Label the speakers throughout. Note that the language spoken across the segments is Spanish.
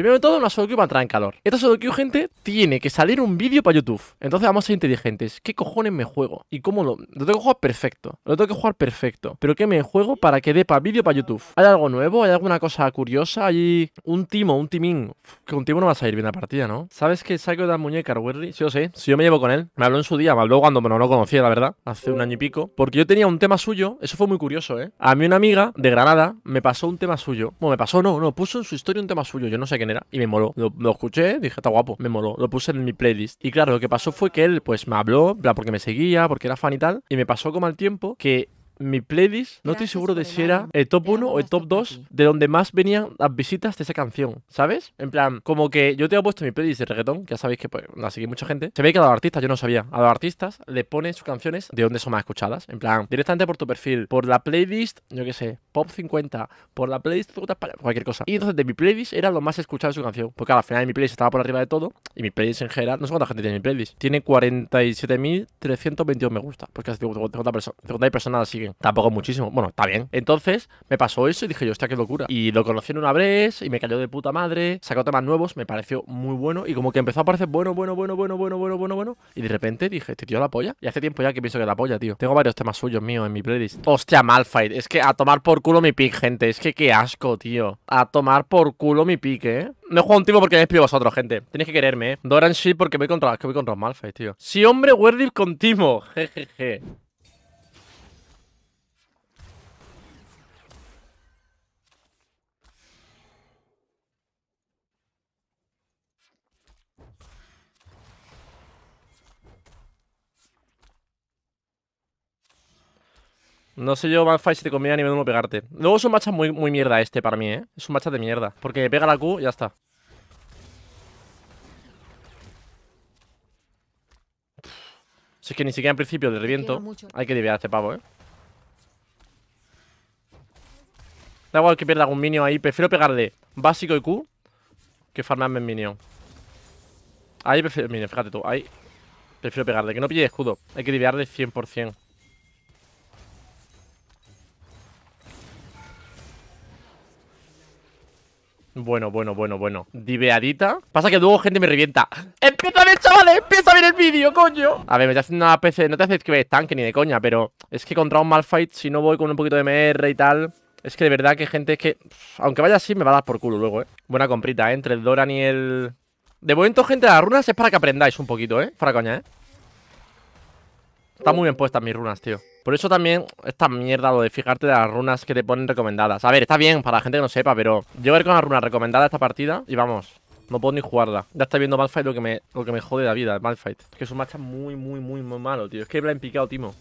Speaker 1: Primero de todo, una que va a entrar en calor. Esta que gente, tiene que salir un vídeo para YouTube. Entonces vamos a ser inteligentes. ¿Qué cojones me juego? ¿Y cómo lo...? Lo tengo que jugar perfecto. Lo tengo que jugar perfecto. ¿Pero qué me juego para que dé para vídeo para YouTube? ¿Hay algo nuevo? ¿Hay alguna cosa curiosa? ¿Hay un timo? ¿Un timín? Que un timo no va a salir bien la partida, ¿no? ¿Sabes que saco de la muñeca Werry? Sí, yo sé. Si yo me llevo con él. Me habló en su día. Me habló cuando no lo conocía, la verdad. Hace un año y pico. Porque yo tenía un tema suyo. Eso fue muy curioso, ¿eh? A mí una amiga de Granada me pasó un tema suyo. Bueno, me pasó, no, no. Puso en su historia un tema suyo. Yo no sé qué y me moló. Lo, escuché, dije, está guapo, me moló. Lo puse en mi playlist. Y claro, lo que pasó fue que él, pues me habló, porque me seguía, porque era fan y tal. Y me pasó como al tiempo que mi playlist, no estoy seguro de si era el top 1 o el top 2, de donde más venían las visitas de esa canción, ¿sabes? En plan, como que yo te he puesto mi playlist de reggaetón, que ya sabéis que pues, la seguí mucha gente. Se ve que a los artistas, yo no sabía, a los artistas le ponen sus canciones de donde son más escuchadas. En plan, directamente por tu perfil, por la playlist, yo qué sé, Pop 50, por la playlist, cualquier cosa. Y entonces de mi playlist era lo más escuchado de su canción, porque al final mi playlist estaba por arriba de todo, y mi playlist en general, no sé cuánta gente tiene mi playlist, tiene 47.322 me gusta, porque hace 50 personas la siguen tampoco muchísimo. Bueno, está bien. Entonces me pasó eso y dije yo, hostia, qué locura. Y lo conocí en una vez. y me cayó de puta madre. Sacó temas nuevos, me pareció muy bueno. Y como que empezó a parecer bueno, bueno, bueno, bueno, bueno, bueno, bueno, bueno. Y de repente dije, este tío la polla. Y hace tiempo ya que pienso que la polla, tío. Tengo varios temas suyos míos en mi playlist. Hostia, Malfight. Es que a tomar por culo mi pick, gente. Es que qué asco, tío. A tomar por culo mi pick, eh. No juego un timo porque me despido vosotros, gente. Tenéis que quererme, eh. Doran Shit porque voy contra. Es que voy contra Malfight, tío. Sí, hombre, Werdiv con Timo. Jejeje. No sé yo, Malphite, si te conviene a nivel 1 pegarte. Luego es un muy, muy mierda este para mí, ¿eh? Es un matcha de mierda. Porque pega la Q y ya está. si es que ni siquiera en principio le reviento, hay que liberar a este pavo, ¿eh? Da igual que pierda algún minion ahí. Prefiero pegarle básico y Q que farmarme en minion. Ahí prefiero... Mira, fíjate tú. Ahí prefiero pegarle. Que no pille escudo. Hay que desviarle 100%. Bueno, bueno, bueno, bueno. Diveadita. Pasa que luego gente me revienta. ¡Empieza bien, chavales! ¡Empieza bien el vídeo, coño! A ver, me está haciendo una PC. No te haces que veas tanque ni de coña, pero es que contra un Malfight, si no voy con un poquito de MR y tal. Es que de verdad que gente es que. aunque vaya así, me va a dar por culo luego, eh. Buena comprita, ¿eh? Entre el Doran y el. De momento, gente, las runas es para que aprendáis un poquito, eh. Para coña, eh. Está muy bien puestas mis runas, tío. Por eso también esta mierda lo de fijarte de las runas que te ponen recomendadas. A ver, está bien para la gente que no sepa, pero yo voy con las runas recomendadas esta partida y vamos, no puedo ni jugarla. Ya está viendo Malfight lo que me, lo que me jode la vida, Malfight. Es que es un matcha muy, muy, muy, muy malo, tío. Es que blind picado, Timo.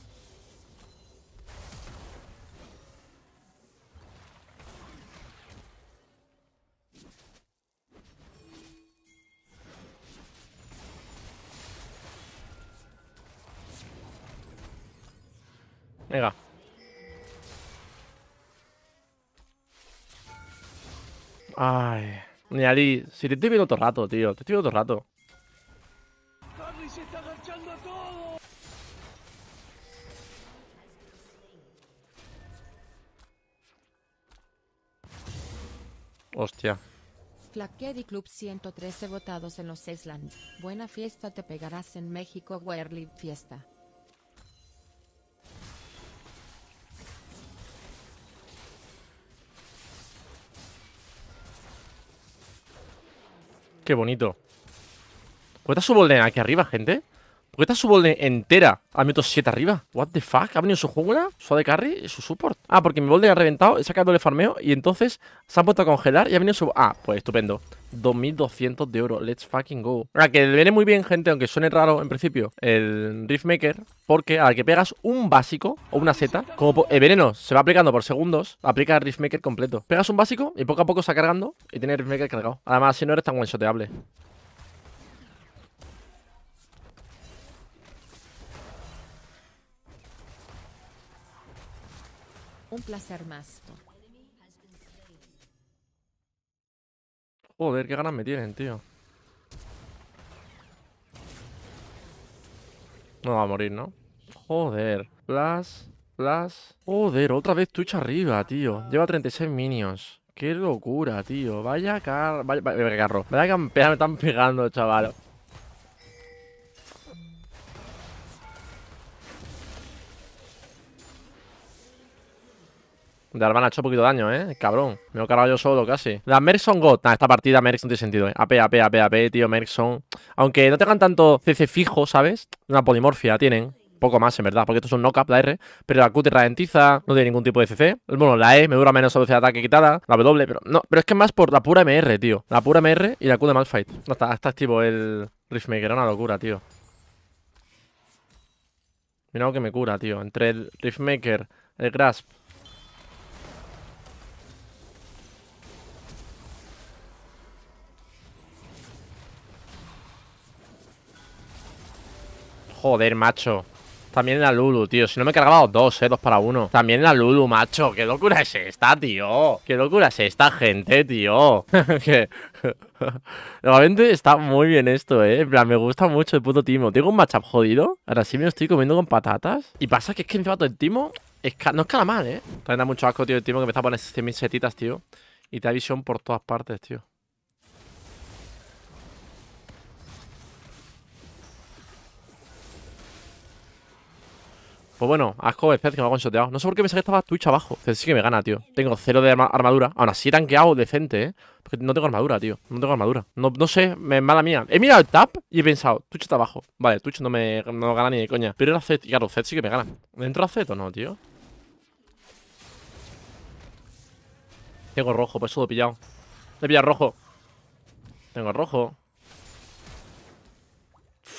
Speaker 1: Venga. Ay. Niali, si te estoy viendo todo rato, tío. Te estoy viendo todo el rato. Se está a Club 113 votados en los Islands. Buena fiesta te pegarás en México, Wearly Fiesta. Qué bonito. su boldea aquí arriba, gente? ¿Por qué está su bolde entera al minuto 7 arriba? What the fuck? ¿Ha venido su jungla, su de carry y su support? Ah, porque mi bolde ha reventado, he sacado el farmeo y entonces se ha puesto a congelar y ha venido su... Ah, pues estupendo. 2.200 de oro, let's fucking go Ahora, que viene muy bien, gente, aunque suene raro en principio El Riftmaker Porque al que pegas un básico o una Z Como el veneno se va aplicando por segundos Aplica el Riftmaker completo Pegas un básico y poco a poco se va cargando Y tiene el Riftmaker cargado Además, si no eres tan buen shoteable Un placer, más. Joder, qué ganas me tienen, tío. No va a morir, ¿no? Joder. Las... Las... Joder, otra vez Twitch arriba, tío. Lleva 36 minions. Qué locura, tío. Vaya car... Vaya, carro. Vaya campeón me están pegando, chaval. De Arban ha hecho poquito daño, ¿eh? Cabrón. Me lo he cargado yo solo casi. La Mercs God. esta partida Mercs no tiene sentido, ¿eh? AP, AP, AP, AP, tío. Mercs Aunque no tengan tanto CC fijo, ¿sabes? Una polimorfia tienen. Poco más, en verdad, porque esto es un knock-up, la R. Pero la Q te ralentiza, no tiene ningún tipo de CC. Bueno, la E me dura menos velocidad de ataque quitada. La W, pero no. Pero es que es más por la pura MR, tío. La pura MR y la Q de Malfight. No, está, está activo el Riftmaker. una locura, tío. Mira lo que me cura, tío. Entre el Riftmaker, el Grasp, Joder, macho. También en la Lulu, tío. Si no me he cargado dos, eh, dos para uno. También en la Lulu, macho. ¿Qué locura es esta, tío? ¿Qué locura es esta gente, tío? que... Normalmente está muy bien esto, eh. En me gusta mucho el puto Timo. Tengo un matchup jodido. Ahora sí me lo estoy comiendo con patatas. Y pasa que es que encima todo el Timo no es mal, eh. También mucho asco, tío, el Timo que me está poniendo 100.000 setitas, tío. Y te da visión por todas partes, tío. Pues bueno, asco, Zed que me ha consoteado. No sé por qué pensé que estaba Twitch abajo. Zed sí que me gana, tío. Tengo cero de armadura. Aún así he tanqueado decente, ¿eh? Porque no tengo armadura, tío. No tengo armadura. No, no sé, me, mala mía. He mirado el tap y he pensado, Twitch está abajo. Vale, Twitch no me no gana ni de coña. Pero era Zed Y claro, Zed sí que me gana. ¿Dentro a Z o no, tío? Tengo rojo, por eso lo he pillado. Le he pillado rojo. Tengo rojo.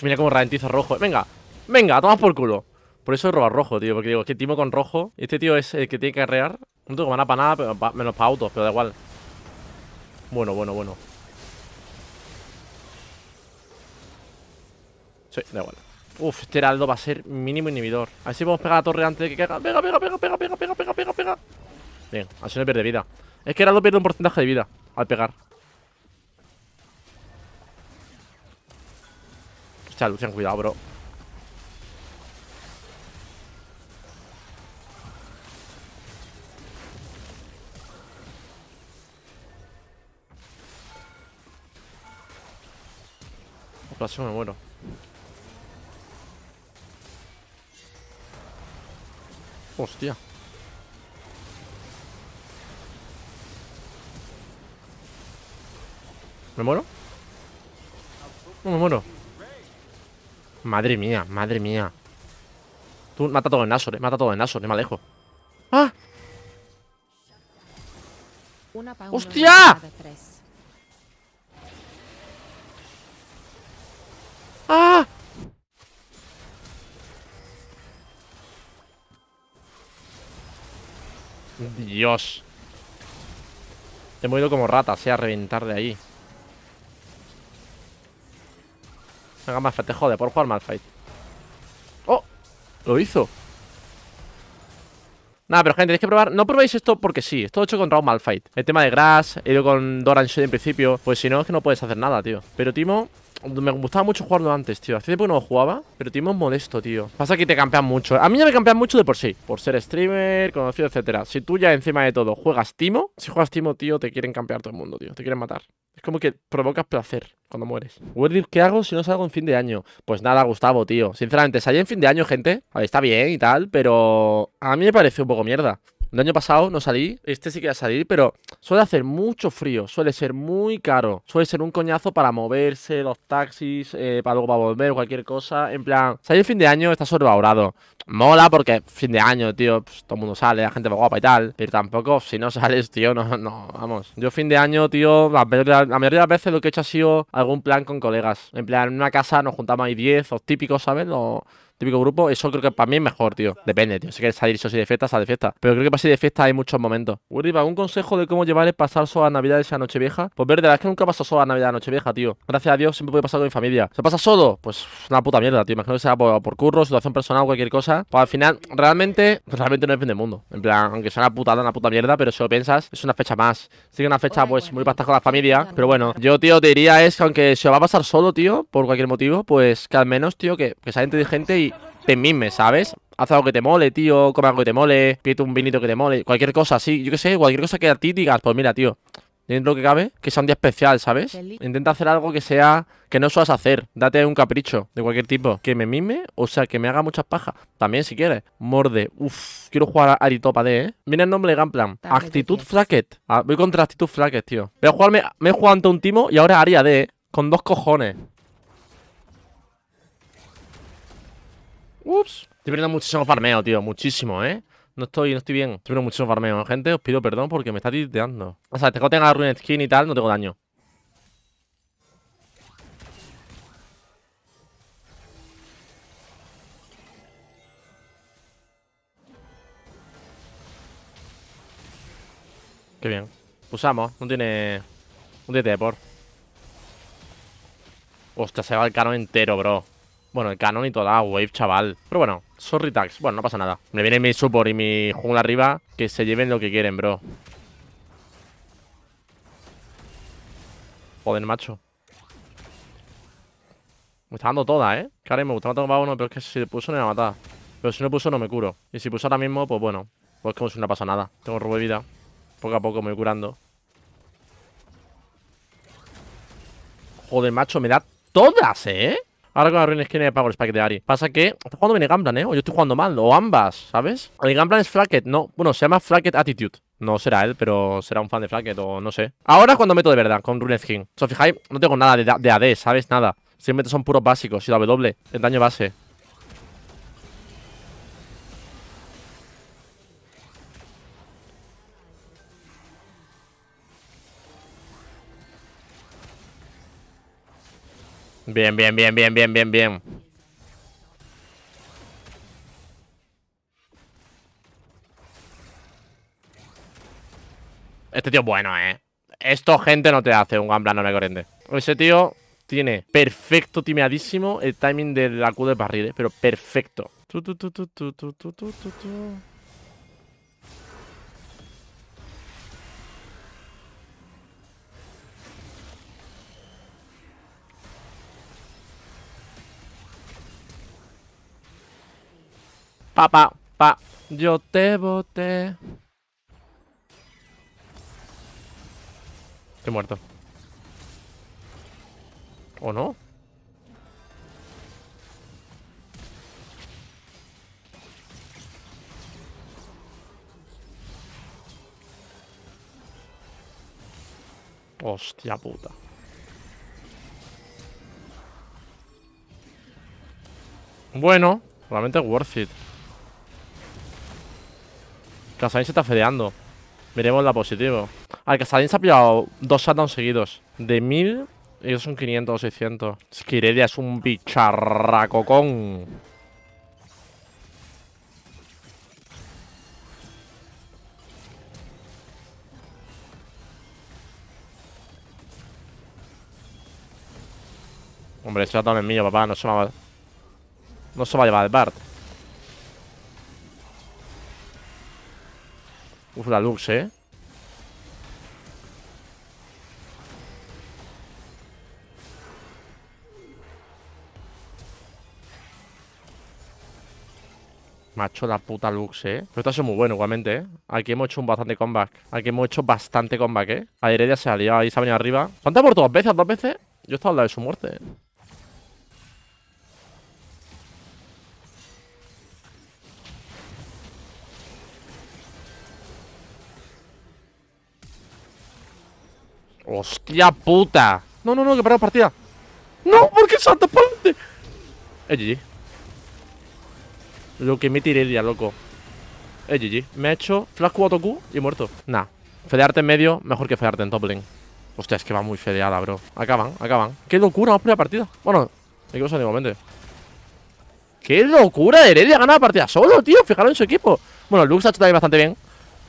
Speaker 1: mira cómo ralentiza rojo. Venga, venga, toma por culo. Por eso es robar rojo, tío. Porque digo, es que timo con rojo. Este tío es el que tiene que arrear. No tengo maná para nada, pero menos para autos, pero da igual. Bueno, bueno, bueno. Sí, da igual. Uf, este heraldo va a ser mínimo inhibidor. A ver si podemos pegar a la torre antes de que caiga. Pega, pega, pega, pega, pega, pega, pega, pega, pega. Bien, así no pierde vida. Es que heraldo pierde un porcentaje de vida al pegar. sea, Lucian, cuidado, bro. flasho me muero. Hostia. ¿Me muero? No me muero. Madre mía, madre mía. Tú mata todo en Asor, eh, mata todo en Asor, eh. me alejo. ¡Ah! Una ¡Hostia! Dios. Te he movido como rata, sea, a reventar de ahí. Venga, Malfight, te jode por jugar Malfight. ¡Oh! Lo hizo. Nada, pero gente, tenéis que probar. No probéis esto porque sí. Esto he hecho contra un Malfight. El tema de Grass, he ido con Doran Shade en principio. Pues si no, es que no puedes hacer nada, tío. Pero Timo, me gustaba mucho jugarlo antes, tío Hace tiempo no lo jugaba, pero Timo es modesto, tío Pasa que te campean mucho A mí ya me campean mucho de por sí Por ser streamer, conocido, etcétera Si tú ya encima de todo juegas Timo Si juegas Timo, tío, te quieren campear todo el mundo, tío Te quieren matar Es como que provocas placer cuando mueres ¿qué hago si no salgo en fin de año? Pues nada, Gustavo, tío Sinceramente, salí en fin de año, gente A está bien y tal, pero... A mí me parece un poco mierda el año pasado no salí, este sí que va a salir, pero suele hacer mucho frío, suele ser muy caro, suele ser un coñazo para moverse, los taxis, eh, para luego para volver, cualquier cosa. En plan, salir fin de año está sobrevalorado. Mola porque fin de año, tío, pues, todo el mundo sale, la gente va guapa y tal. Pero tampoco, si no sales, tío, no, no, vamos. Yo fin de año, tío, la mayoría, la mayoría de las veces lo que he hecho ha sido algún plan con colegas. En plan, en una casa nos juntamos ahí 10, los típicos, ¿sabes? Los típico grupo, eso creo que para mí es mejor, tío. Depende, tío. Si quieres salir soy de fiesta, sal de fiesta. Pero creo que para salir de fiesta hay muchos momentos. Uriba, ¿un consejo de cómo llevar el pasar solo a Navidad esa noche vieja? Pues ver, verdad, es que nunca paso solo a Navidad a noche vieja, tío. Gracias a Dios siempre puede pasar con mi familia. ¿Se pasa solo? Pues una puta mierda, tío. Imagino que sea por, curro, situación personal, cualquier cosa. Pues al final, realmente, realmente no depende del mundo. En plan, aunque sea una putada, una puta mierda, pero si lo piensas, es una fecha más. Sigue una fecha, pues, muy para estar con la familia. Pero bueno, yo, tío, te diría es que aunque se va a pasar solo, tío, por cualquier motivo, pues que al menos, tío, que, que sea inteligente y te mimes, ¿sabes? Haz algo que te mole, tío, come algo que te mole, pídete un vinito que te mole, cualquier cosa sí yo qué sé, cualquier cosa que a ti digas, pues mira, tío, dentro lo que cabe, que sea un día especial, ¿sabes? Intenta hacer algo que sea, que no suelas hacer, date un capricho de cualquier tipo, que me mime, o sea, que me haga muchas pajas, también si quieres, morde, uff, quiero jugar a Aritopa D, ¿eh? Mira el nombre de Gunplan, Actitud Flacket, ah, voy contra Actitud Flacket, tío, voy a jugarme, me he jugado ante un timo y ahora Aria D, Con dos cojones. Ups. Estoy perdiendo muchísimo farmeo, tío. Muchísimo, ¿eh? No estoy, no estoy bien. Estoy perdiendo muchísimo farmeo, gente. Os pido perdón porque me está titeando O sea, tengo tenga ruin skin y tal, no tengo daño. Qué bien. Usamos. No tiene... No tiene por. Hostia, se va el cano entero, bro. Bueno, el canon y toda wave, chaval. Pero bueno, sorry tax. Bueno, no pasa nada. Me viene mi support y mi jungla arriba. Que se lleven lo que quieren, bro. Joder, macho. Me está dando toda, ¿eh? Karen, me gustaba tomar uno, pero es que si le puso no me va a matar. Pero si no puso no me curo. Y si puso ahora mismo, pues bueno. Pues como si no pasa nada. Tengo robo de vida. Poco a poco me voy curando. Joder, macho, me da todas, ¿eh? Ahora con la ruina skin pago el spike de Ari. Pasa que cuando jugando bien Gamblan, ¿eh? O yo estoy jugando mal, o ambas, ¿sabes? El Gamblan es Flacket, no. Bueno, se llama Flacket Attitude. No será él, pero será un fan de Flacket o no sé. Ahora es cuando meto de verdad con Rune Skin. O sea, fijáis, no tengo nada de, AD, ¿sabes? Nada. simplemente son puros básicos y la W, el daño base. Bien, bien, bien, bien, bien, bien, bien. Este tío es bueno, ¿eh? Esto, gente, no te hace un gran no me corriente. Ese tío tiene perfecto timeadísimo el timing del acudo de barriles, pero perfecto. Tu, tu, tu, Pa, pa, pa. Yo te boté. Estoy muerto. ¿O no? Hostia puta. Bueno, realmente worth it. Casadín se está fedeando. Miremos la positivo. Al Casadín se ha pillado dos shutdowns seguidos. De 1000 ellos son 500 o 600. Es que es un bicharracocón. Hombre, shutdown es mío, papá. No se va, no se va a llevar el Bart. Uf, la Lux, ¿eh? Macho, la puta Lux, ¿eh? Pero esto ha sido muy bueno igualmente, ¿eh? Aquí hemos hecho un bastante comeback. Aquí hemos hecho bastante comeback, ¿eh? A Heredia se ha liado, ahí se ha venido arriba. ¿Se por dos veces? ¿Dos veces? Yo estaba al lado de su muerte. Eh. ¡Hostia puta! No, no, no, que paramos partida. ¡No! ¿Por qué salta GG. Eh, Lo que me tiré loco. GG. Eh, me ha hecho flash 4Q y he muerto. Nah. Fedearte en medio, mejor que fedearte en top lane. Hostia, es que va muy fedeada, bro. Acaban, acaban. ¡Qué locura! Vamos a partida. Bueno, me quedo igualmente. ¡Qué locura! Heredia ganado la partida solo, tío. Fijaros en su equipo. Bueno, Lux ha hecho también bastante bien.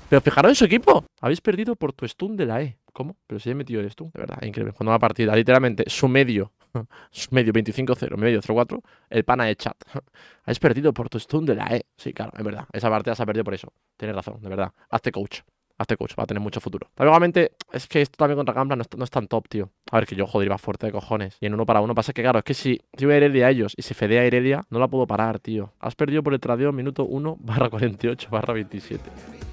Speaker 1: Pero fijaros en su equipo. Habéis perdido por tu stun de la E. ¿Cómo? Pero si he metido esto, de verdad, increíble. Cuando va a partida, literalmente, su medio, su medio 25-0, medio 0-4, el pana de chat. Has perdido por tu stun de la E. Sí, claro, es verdad. Esa partida se ha perdido por eso. Tienes razón, de verdad. Hazte coach. Hazte coach, va a tener mucho futuro. También, obviamente, es que esto también contra Gambla no es, tan top, tío. A ver, que yo, joder, iba fuerte de cojones. Y en uno para uno pasa que, claro, es que si yo a Heredia a ellos y se fedea a Heredia, no la puedo parar, tío. Has perdido por el tradeo minuto 1 barra 48 barra 27.